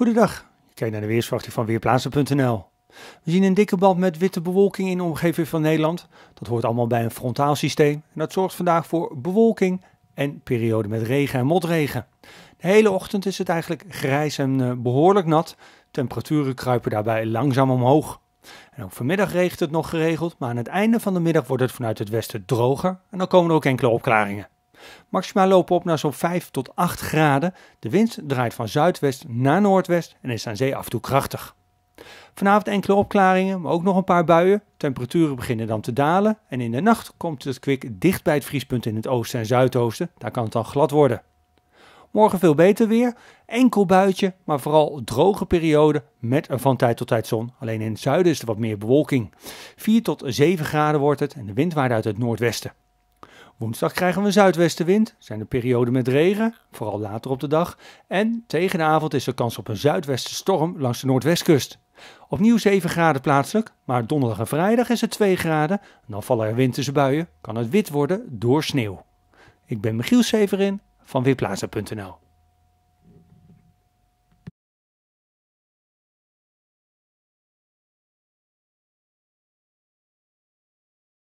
Goedendag, je kijkt naar de weersverwachting van Weerplaatsen.nl. We zien een dikke band met witte bewolking in de omgeving van Nederland. Dat hoort allemaal bij een frontaal systeem en dat zorgt vandaag voor bewolking en perioden met regen en motregen. De hele ochtend is het eigenlijk grijs en eh, behoorlijk nat. Temperaturen kruipen daarbij langzaam omhoog. En ook vanmiddag regent het nog geregeld, maar aan het einde van de middag wordt het vanuit het westen droger en dan komen er ook enkele opklaringen. Maximaal lopen op naar zo'n 5 tot 8 graden. De wind draait van zuidwest naar noordwest en is aan zee af en toe krachtig. Vanavond enkele opklaringen, maar ook nog een paar buien. Temperaturen beginnen dan te dalen en in de nacht komt het kwik dicht bij het vriespunt in het oosten en zuidoosten. Daar kan het dan glad worden. Morgen veel beter weer. Enkel buitje, maar vooral droge periode met van tijd tot tijd zon. Alleen in het zuiden is er wat meer bewolking. 4 tot 7 graden wordt het en de wind waait uit het noordwesten. Woensdag krijgen we een zuidwestenwind, zijn er perioden met regen, vooral later op de dag. En tegen de avond is er kans op een zuidwestenstorm langs de noordwestkust. Opnieuw 7 graden plaatselijk, maar donderdag en vrijdag is het 2 graden. En dan vallen er winterse buien, kan het wit worden door sneeuw. Ik ben Michiel Severin van Weerplaza.nl